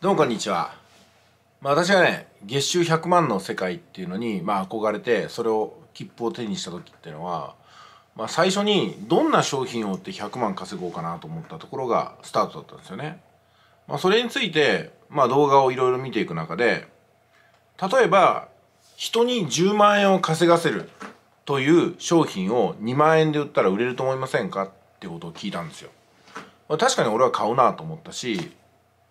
どうもこんにちは。まあ、私がね月収100万の世界っていうのに、まあ、憧れてそれを切符を手にした時っていうのは、まあ、最初にどんな商品を売って100万稼ごうかなと思ったところがスタートだったんですよね。まあ、それについて、まあ、動画をいろいろ見ていく中で例えば人に10万円を稼がせるという商品を2万円で売ったら売れると思いませんかってことを聞いたんですよ。まあ、確かに俺は買うなと思ったし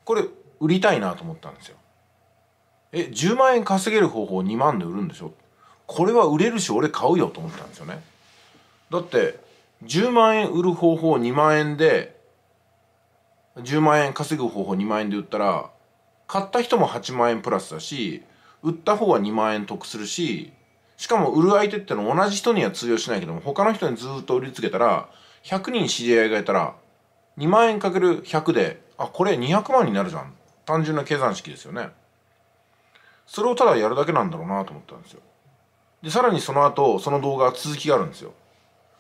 これ売りたいなと思ったんですよえ10万円稼げる方法2万で売るんでしょこれは売れるし俺買うよと思ったんですよねだって10万円売る方法2万円で10万円稼ぐ方法2万円で売ったら買った人も8万円プラスだし売った方は2万円得するししかも売る相手ってのは同じ人には通用しないけども他の人にずっと売りつけたら100人知り合いがいたら2万円かける100であこれ200万になるじゃん単純な計算式ですよねそれをただやるだけなんだろうなと思ったんですよでさらにその後その動画続きがあるんですよ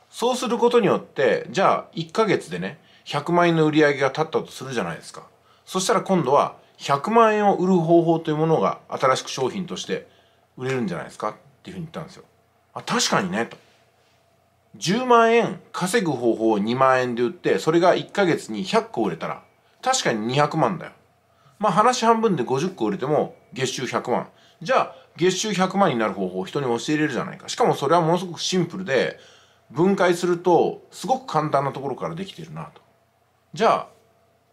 そうすることによってじゃあ1ヶ月でね100万円の売り上げが立ったとするじゃないですかそしたら今度は100万円を売る方法というものが新しく商品として売れるんじゃないですかっていうふうに言ったんですよあ確かにねと10万円稼ぐ方法を2万円で売ってそれが1ヶ月に100個売れたら確かに200万だよまあ話半分で50個売れても月収100万。じゃあ月収100万になる方法を人に教えれるじゃないか。しかもそれはものすごくシンプルで分解するとすごく簡単なところからできてるなと。じゃあ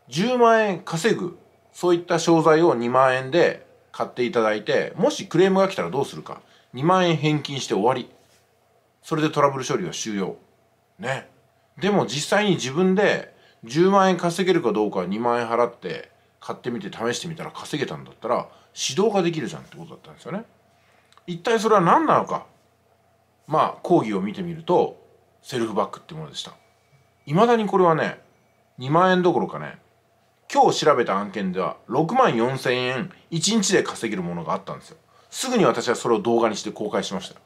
10万円稼ぐそういった商材を2万円で買っていただいてもしクレームが来たらどうするか2万円返金して終わりそれでトラブル処理は終了ねでも実際に自分で10万円稼げるかどうかは2万円払って買ってみて試してみたら稼げたんだったら指導ができるじゃんってことだったんですよね。一体それは何なのかまあ講義を見てみるとセルフバックってものでした。いまだにこれはね2万円どころかね今日調べた案件では6万4千円1日で稼げるものがあったんですよ。すぐに私はそれを動画にして公開しました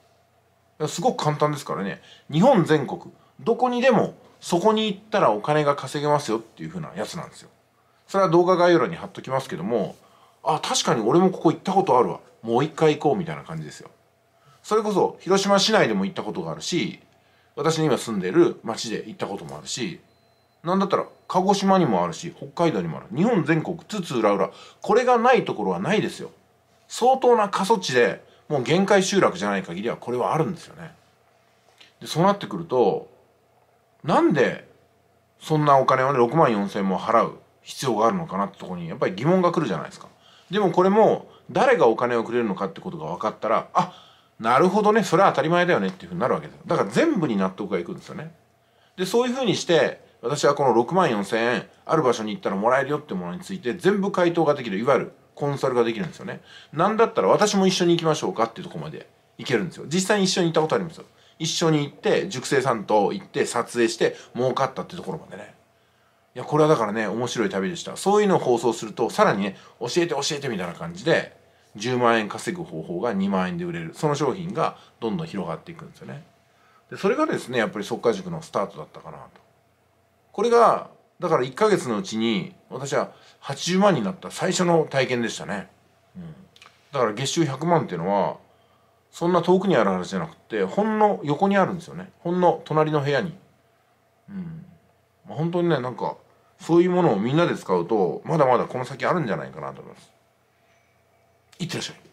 よ。すごく簡単ですからね日本全国どこにでもそこに行ったらお金が稼げますよっていう風なやつなんですよ。それは動画概要欄に貼っときますけどもあ確かに俺もここ行ったことあるわもう一回行こうみたいな感じですよそれこそ広島市内でも行ったことがあるし私の今住んでる町で行ったこともあるしなんだったら鹿児島にもあるし北海道にもある日本全国津々浦々これがないところはないですよ相当な過疎地でもう限界集落じゃない限りはこれはあるんですよねでそうなってくるとなんでそんなお金をね6万4,000円も払う必要があるのかなってとこにやっぱり疑問が来るじゃないですか。でもこれも誰がお金をくれるのかってことが分かったらあなるほどねそれは当たり前だよねっていうふうになるわけですだから全部に納得がいくんですよね。でそういうふうにして私はこの6万4,000円ある場所に行ったらもらえるよってものについて全部回答ができるいわゆるコンサルができるんですよね。なんだったら私も一緒に行きましょうかっていうとこまで行けるんですよ。実際に一緒に行ったことありますよ。一緒に行って、塾生さんと行って撮影して儲かったってところまでね。やこれはだからね面白い旅でしたそういうのを放送するとさらにね教えて教えてみたいな感じで10万円稼ぐ方法が2万円で売れるその商品がどんどん広がっていくんですよねでそれがですねやっぱり即化塾のスタートだったかなとこれがだから1ヶ月のうちに私は80万になった最初の体験でしたね、うん、だから月収100万っていうのはそんな遠くにある話じゃなくてほんの横にあるんですよねほんの隣の部屋にうん本当にねなんかそういうものをみんなで使うとまだまだこの先あるんじゃないかなと思いますいってらっしゃい